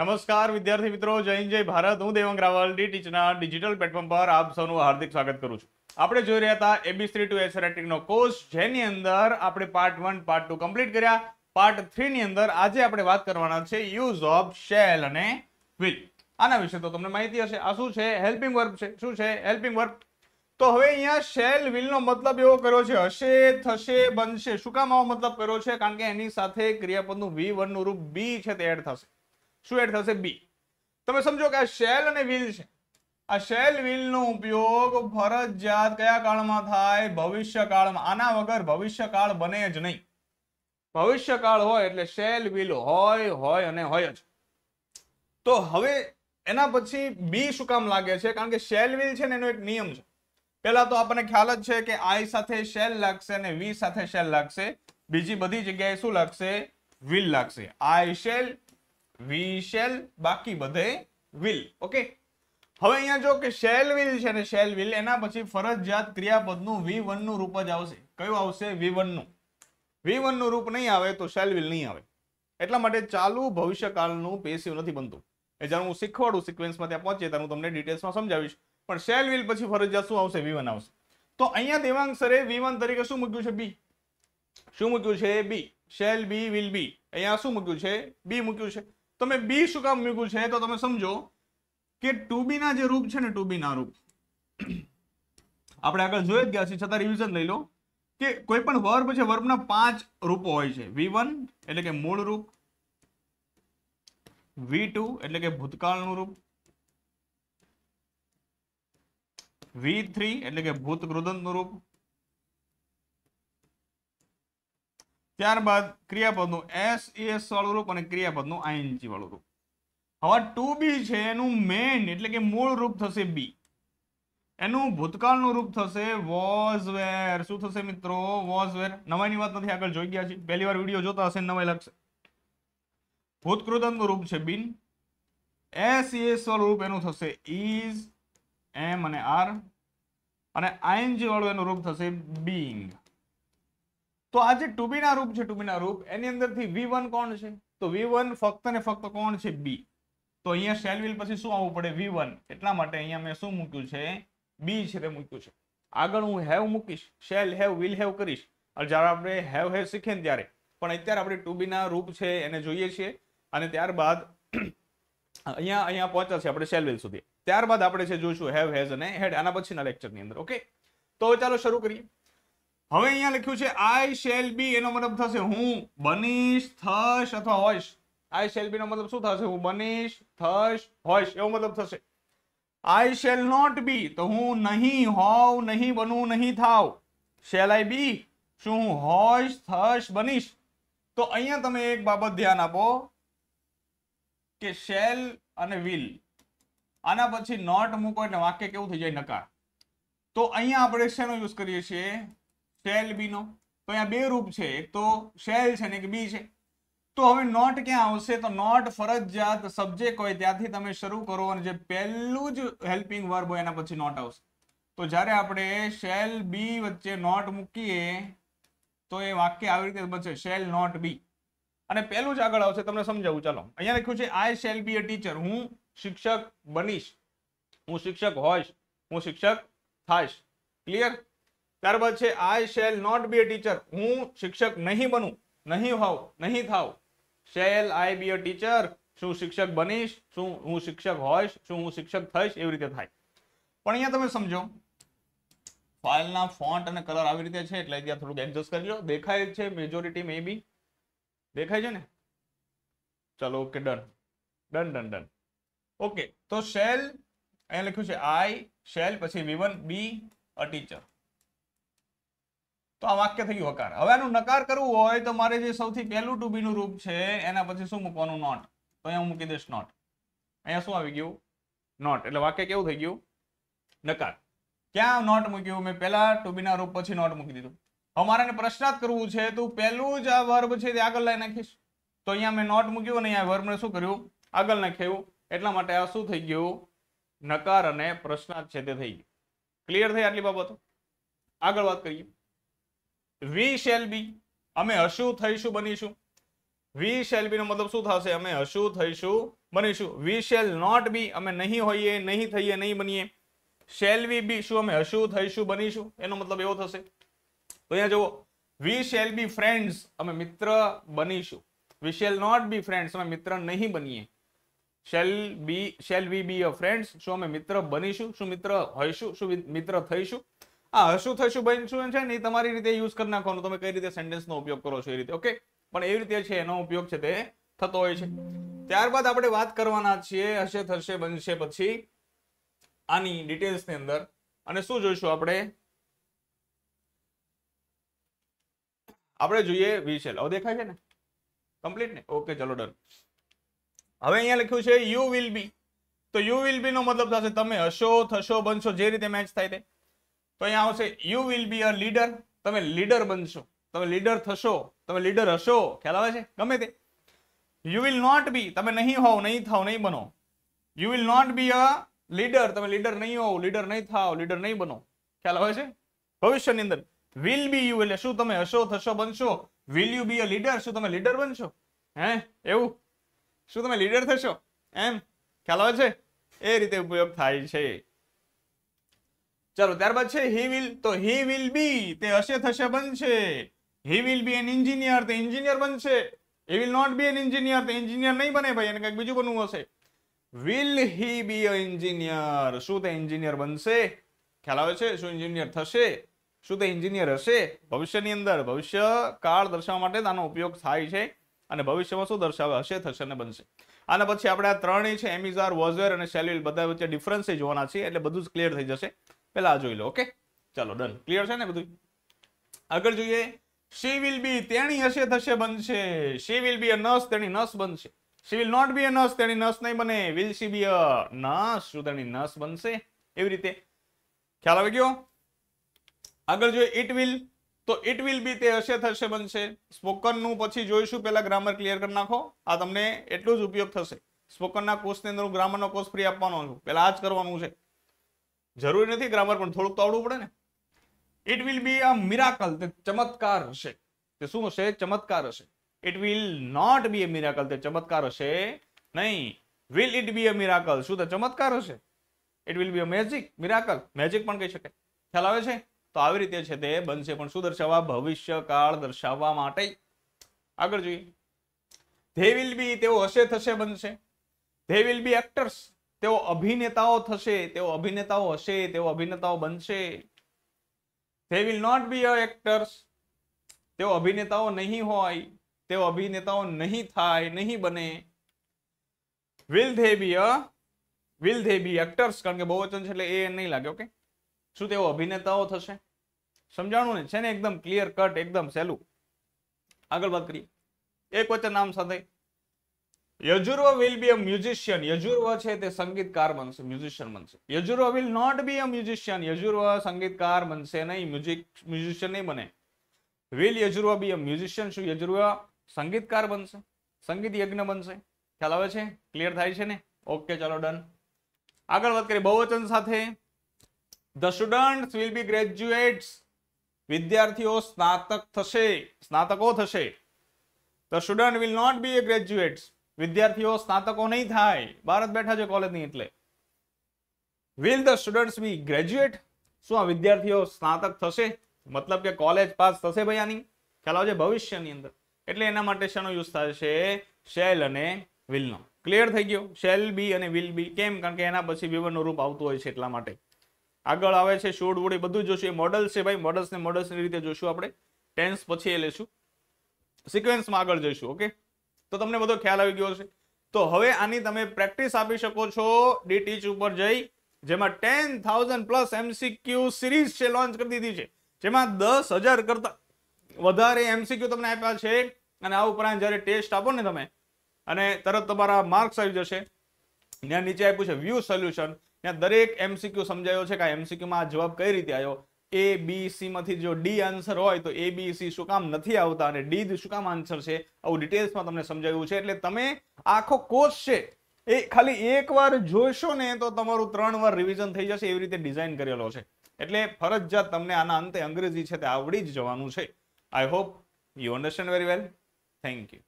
નમસ્કાર વિદ્યાર્થી મિત્રો જય જય ભારત હું દેવંગ રાવલ ડી ટીચના ડિજિટલ પ્લેટફોર્મ પર આપ સૌનું હાર્દિક સ્વાગત કરું છું આપણે જોઈ રહ્યા હતા એબી થ્રી ટુ એસેરેટિકનો કોર્સ જેની અંદર આપણે part one part two complete કર્યા પાર્ટ થ્રીની અંદર આજે આપણે વાત કરવાના છે યુઝ ઓફ શેલ અને વિલ આના વિશે તો તમને માહિતી હશે આ શું છે હેલ્પિંગ વર્ક છે શું છે હેલ્પિંગ વર્ક તો હવે અહીંયા શેલ વિલનો મતલબ એવો કર્યો છે હશે થશે બનશે શું કામ આવો મતલબ કર્યો છે કારણ કે એની સાથે ક્રિયાપદનું વી વનનું રૂપ બી છે તે એડ થશે શું એડ થશે બી તમે સમજો કે આ શેલ અને વ્હીલ છે આ શેલ વ્હીલનો ઉપયોગ ફરજિયાત કયા કાળમાં થાય ભવિષ્યકાળમાં આના વગર ભવિષ્યકાળ બને જ નહીં ભવિષ્યકાળ હોય એટલે શેલ વ્હીલ હોય હોય અને હોય જ તો હવે એના પછી બી શું કામ લાગે છે કારણ કે શેલ વ્હીલ છે ને એનો એક નિયમ છે પહેલા તો આપણને ખ્યાલ જ છે કે આઈ સાથે શેલ લાગશે અને વી સાથે શેલ લાગશે બીજી બધી જગ્યાએ શું લાગશે વ્હીલ લાગશે આઈ શેલ વી શેલ બાકી બધે વિલ ઓકે હવે અહીંયા જો કે શેલ વિલ છે ને શેલ વિલ એના પછી ફરજિયાત ક્રિયાપદનું વી વન નું રૂપ જ આવશે કયું આવશે વી વન નું વી નું રૂપ નહીં આવે તો શેલ વિલ નહીં આવે એટલા માટે ચાલુ ભવિષ્યકાળનું પેસિવ નથી બનતું એ જ્યારે હું શીખવાડું સિક્વન્સમાં ત્યાં પહોંચે ત્યારે હું તમને ડિટેલ્સમાં સમજાવીશ પણ શેલ વિલ પછી ફરજિયાત શું આવશે વી વન આવશે તો અહીંયા દેવાંગ સરે વી વન તરીકે શું મૂક્યું છે બી શું મૂક્યું છે બી શેલ બી વિલ બી અહીંયા શું મૂક્યું છે બી મૂક્યું છે તમે બી શું કામ મૂક્યું છે તો તમે સમજો કે ટુ બી ના જે રૂપ છે ને ટુ બી ના રૂપ આપણે આગળ જોઈ જ ગયા છીએ છતાં રિવિઝન લઈ લો કે કોઈ પણ વર્બ છે વર્બના પાંચ રૂપો હોય છે વી વન એટલે કે મૂળ રૂપ વી ટુ એટલે કે ભૂતકાળનું રૂપ વી થ્રી એટલે કે ભૂત કૃદંતનું રૂપ ત્યારબાદ ક્રિયાપદનું એસ એસ e, વાળું રૂપ અને ક્રિયાપદનું આઈએનજી વાળું રૂપ હવે ટુ બી છે એનું મેન એટલે કે મૂળ રૂપ થશે બી એનું ભૂતકાળનું રૂપ થશે વોઝ વેર શું થશે મિત્રો વોઝ વેર નવાઈની વાત નથી આગળ જોઈ ગયા છે પહેલી વાર વિડીયો જોતા હશે નવાઈ લાગશે ભૂતકૃતનું રૂપ છે બિન એસ એસ e, વાળું રૂપ એનું થશે ઇઝ એમ અને આર અને આઈએનજી વાળું એનું રૂપ થશે બીંગ તો આ જે ટુબીના રૂપ છે ટુબીના રૂપ એની અંદરથી વી વન કોણ છે તો વી વન ફક્ત ને ફક્ત કોણ છે બી તો અહીંયા શેલવિલ પછી શું આવવું પડે વી વન એટલા માટે અહીંયા મેં શું મૂક્યું છે બી છે તે મૂક્યું છે આગળ હું હેવ મૂકીશ શેલ હેવ વિલ હેવ કરીશ અને જયારે આપણે હેવ હેવ શીખીએ ત્યારે પણ અત્યારે આપણે ટુબીના રૂપ છે એને જોઈએ છીએ અને ત્યારબાદ અહીંયા અહીંયા પહોંચ્યા છે આપણે શેલવિલ સુધી ત્યારબાદ આપણે છે જોઈશું હેવ હેઝ અને હેડ આના પછીના લેક્ચરની અંદર ઓકે તો ચાલો શરૂ કરીએ હવે અહીંયા લખ્યું છે આઈ શેલ બી એનો મતલબ થશે હું બનીશ થશ અથવા હોઈશ આઈ શેલ બી નો મતલબ શું થશે હું બનીશ થશ હોઈશ એવો મતલબ થશે આઈ શેલ નોટ બી તો હું નહીં હોઉં નહીં બનવું નહીં થાવ શેલ આઈ બી શું હું હોઈશ થશ બનીશ તો અહીંયા તમે એક બાબત ધ્યાન આપો કે શેલ અને વિલ આના પછી નોટ મૂકો એટલે વાક્ય કેવું થઈ જાય નકાર તો અહીંયા આપણે શેનો યુઝ કરીએ છીએ શેલ બી નો તો અહીંયા બે રૂપ છે એક તો શેલ છે ને એક બી છે તો હવે નોટ ક્યાં આવશે તો નોટ ફરજિયાત સબ્જેક્ટ હોય ત્યાંથી તમે શરૂ કરો અને જે પહેલું જ હેલ્પિંગ વર્બ હોય એના પછી નોટ આવશે તો જ્યારે આપણે શેલ બી વચ્ચે નોટ મૂકીએ તો એ વાક્ય આવી રીતે બનશે શેલ નોટ બી અને પહેલું જ આગળ આવશે તમને સમજાવું ચાલો અહીંયા લખ્યું છે I shall be a teacher હું શિક્ષક બનીશ હું શિક્ષક હોઈશ હું શિક્ષક થાઈશ ક્લિયર ત્યારબાદ છે I shall not be a teacher હું શિક્ષક નહીં બનું નહીં હોઉં નહીં થાવ shall I B a teacher શું શિક્ષક બનીશ શું હું શિક્ષક હોઈશ શું હું શિક્ષક થઈશ એવી રીતે થાય પણ અહીંયા તમે સમજો ફાઇલના ફોન્ટ અને કલર આવી રીતે છે એટલે ત્યાં થોડુંક એડજસ્ટ કરી લો દેખાય છે મેજોરિટી મે બી દેખાય છે ને ચલો okay done done done done okay તો શેલ અહીંયા લખ્યું છે આઈ શેલ પછી વિવન બી અ ટીચર તો આ વાક્ય થયું હકાર હવે આનું નકાર કરવું હોય તો મારે જે સૌથી પહેલું ટુ નું રૂપ છે એના પછી શું મૂકવાનું નોટ તો અહીંયા હું મૂકી દઈશ નોટ અહીંયા શું આવી ગયું નોટ એટલે વાક્ય કેવું થઈ ગયું નકાર ક્યાં નોટ મૂક્યું મેં પહેલા ટુ રૂપ પછી નોટ મૂકી દીધું હવે મારે પ્રશ્નાર્થ કરવું છે તું પહેલું જ આ વર્બ છે તે આગળ લઈ નાખીશ તો અહીંયા મેં નોટ મૂક્યું અને અહીંયા વર્બને શું કર્યું આગળ નાખ્યું એટલા માટે આ શું થઈ ગયું નકાર અને પ્રશ્નાર્થ છે તે થઈ ગયું ક્લિયર થઈ આટલી બાબતો આગળ વાત કરીએ we shall be અમે હશું થઈશું બનીશું we shall be નો મતલબ શું થશે અમે હશું થઈશું બનીશું we shall not be અમે નહીં હોઈએ નહીં થઈએ નહીં બનીએ shall we be શું અમે હશું થઈશું બનીશું એનો મતલબ એવો થશે તો અહીંયા જોઓ we shall be friends અમે મિત્ર બનીશું we shall not be friends અમે મિત્ર નહીં બનીએ shall be shall we be a friends શું અમે મિત્ર બનીશું શું મિત્ર થઈશું શું મિત્ર થઈશું હા શું થશું બનશું છે ને તમારી રીતે યુઝ કરી નાખવાનું તમે કઈ રીતે સેન્ટેન્સનો ઉપયોગ કરો છો એ રીતે ઓકે પણ એવી રીતે છે એનો ઉપયોગ છે તે થતો હોય છે ત્યારબાદ આપણે વાત કરવાના છીએ હશે થશે બનશે પછી આની ડિટેલ્સની અંદર અને શું જોઈશું આપણે આપણે જોઈએ વિશેલ હવે દેખાય છે ને કમ્પ્લીટ ને ઓકે ચલો ડન હવે અહીંયા લખ્યું છે યુ વિલ બી તો યુ વિલ બી નો મતલબ થશે તમે હશો થશો બનશો જે રીતે મેચ થાય તે તો અહીંયા આવશે you will be a leader તમે લીડર બનશો તમે લીડર થશો તમે લીડર હશો ખ્યાલ આવે છે ગમે તે યુ વિલ નોટ બી તમે નહીં હોવ નહીં થાવ નહીં બનો you will not be a leader તમે લીડર નહીં હોવ લીડર નહીં થાવ લીડર નહીં બનો ખ્યાલ આવે છે ભવિષ્યની અંદર વિલ બી યુ એટલે શું તમે હશો થશો બનશો will you be a leader શું તમે લીડર બનશો હે એવું શું તમે લીડર થશો એમ ખ્યાલ આવે છે એ રીતે ઉપયોગ થાય છે ચલો ત્યારબાદ છે હી વિલ તો હી વિલ બી તે હશે થશે બનશે he will be an engineer તે એન્જિનિયર બનશે he will not be an engineer તે એન્જિનિયર નહીં બને ભાઈ એને કંઈક બીજું બનવું હશે will he B a engineer શું તે એન્જિનિયર બનશે ખ્યાલ આવે છે શું એન્જિનિયર થશે શું તે એન્જિનિયર હશે ભવિષ્યની અંદર ભવિષ્ય કાળ દર્શાવવા માટે આનો ઉપયોગ થાય છે અને ભવિષ્યમાં શું દર્શાવે હશે થશે અને બનશે આના પછી આપણે આ ત્રણેય છે એમિઝાર વોઝવેર અને સેલ્યુલ બધા વચ્ચે ડિફરન્સ જોવાના છે એટલે બધું જ ક્લિયર થઈ જશે પહેલા જોઈ લો ઓકે ચાલો ડન ક્લિયર છે ને બધું આગળ જોઈએ શી વિલ બી તેણી હશે થશે બનશે શી વિલ બી અ નસ તેણી નસ બનશે શી વિલ નોટ બી અ નસ તેણી નસ નહીં બને વિલ શી બી અ નસ શું તેણી નસ બનશે એવી રીતે ખ્યાલ આવી ગયો આગળ જોઈએ ઇટ વિલ તો ઇટ વિલ બી તે હશે થશે બનશે સ્પોકનનું પછી જોઈશું પહેલા ગ્રામર ક્લિયર કરી નાખો આ તમને એટલું જ ઉપયોગ થશે સ્પોકનના કોર્સની અંદર હું ગ્રામરનો કોર્સ ફ્રી આપવાનો છું પહેલા આ જ કરવાનું છે જરૂરી નથી ગ્રામર પણ થોડુંક તો આવડવું પડે ને it will be a miracle તે ચમત્કાર હશે તે શું હશે ચમત્કાર હશે it will not be a miracle તે ચમત્કાર હશે નહીં વિલ ઇટ બી અ મિરાકલ શું તે ચમત્કાર હશે it will be a magic miracle magic પણ કહી શકાય ખ્યાલ આવે છે તો આવી રીતે છે તે બનશે પણ શું દર્શાવવા ભવિષ્યકાળ દર્શાવવા માટે આગળ જોઈએ ધે વિલ બી તેઓ હશે થશે બનશે ધે વિલ બી એક્ટર્સ તેઓ અભિનેતાઓ થશે તેઓ અભિનેતાઓ હશે તેઓ અભિનેતાઓ બનશે they will not be a actors તેઓ અભિનેતાઓ નહીં હોય તેઓ અભિનેતાઓ નહીં થાય નહીં બને will they be a will they be actors કારણ કે બહુવચન છે એટલે એ નહીં લાગે ઓકે શું તેઓ અભિનેતાઓ થશે સમજાણું ને છે ને એકદમ ક્લિયર કટ એકદમ સહેલું આગળ વાત કરીએ એક વચન નામ સાથે Yajurva will be a musician Yajurva છે તે સંગીતકાર બનશે મ્યુઝિશિયન બનશે. Yajurva will not be a musician Yajurva સંગીતકાર બનશે નહીં મ્યુઝિક મ્યુઝિશિયન નહીં બને. Will Yajurva be a musician શું Yajurva સંગીતકાર બનશે? સંગીત યજ્ઞ બનશે. ખ્યાલ આવે છે? ક્લિયર થાય છે ને? ઓકે ચાલો ડન. આગળ વાત કરીએ બહુવચન સાથે the students will be graduates વિદ્યાર્થીઓ સ્નાતક થશે સ્નાતકો થશે the student will not be a graduates વિદ્યાર્થીઓ સ્નાતકો નહીં થાય ભારત બેઠા છે કોલેજની એટલે will the students be graduate શું આ વિદ્યાર્થીઓ સ્નાતક થશે મતલબ કે કોલેજ પાસ થશે ભાઈ આની ખ્યાલ આવશે ભવિષ્યની અંદર એટલે એના માટે શેનો યુઝ થાય છે શેલ અને વિલનો ક્લિયર થઈ ગયો શેલ બી અને વિલ બી કેમ કારણ કે એના પછી વિવરનું રૂપ આવતું હોય છે એટલા માટે આગળ આવે છે શોડ વોડ એ બધું જોશું એ મોડલ છે ભાઈ મોડલ્સને મોડલ્સની રીતે જોશું આપણે ટેન્સ પછી એ લેશું સિક્વેન્સમાં આગળ જઈશું ઓકે તો તમને બધો ખ્યાલ આવી ગયો હશે તો હવે આની તમે પ્રેક્ટિસ આપી શકો છો ડી ટીચ ઉપર જઈ જેમાં ten thousand plus MCQ series છે લોન્ચ કરી દીધી છે જેમાં દસ હજાર કરતા વધારે એમસીક્યુ તમને આપ્યા છે અને આ ઉપરાંત જ્યારે ટેસ્ટ આપો ને તમે અને તરત તમારા માર્ક્સ આવી જશે ત્યાં નીચે આપ્યું છે વ્યૂ સોલ્યુશન ત્યાં દરેક એમસીક્યુ સમજાયો છે કે આ એમસીક્યુમાં આ જવાબ કઈ રીતે આવ્યો એ બી સી માંથી જો ડી આન્સર હોય તો એ બી સી શું કામ નથી આવતા અને ડી જ શું કામ આન્સર છે આવું ડિટેલ્સમાં તમને સમજાવ્યું છે એટલે તમે આખો કોર્સ છે એ ખાલી એકવાર જોશો ને તો તમારું ત્રણ વાર રિવિઝન થઈ જશે એવી રીતે ડિઝાઇન કરેલો છે એટલે ફરજિયાત તમને આના અંતે અંગ્રેજી છે તે આવડી જ જવાનું છે I hope you understand very well thank you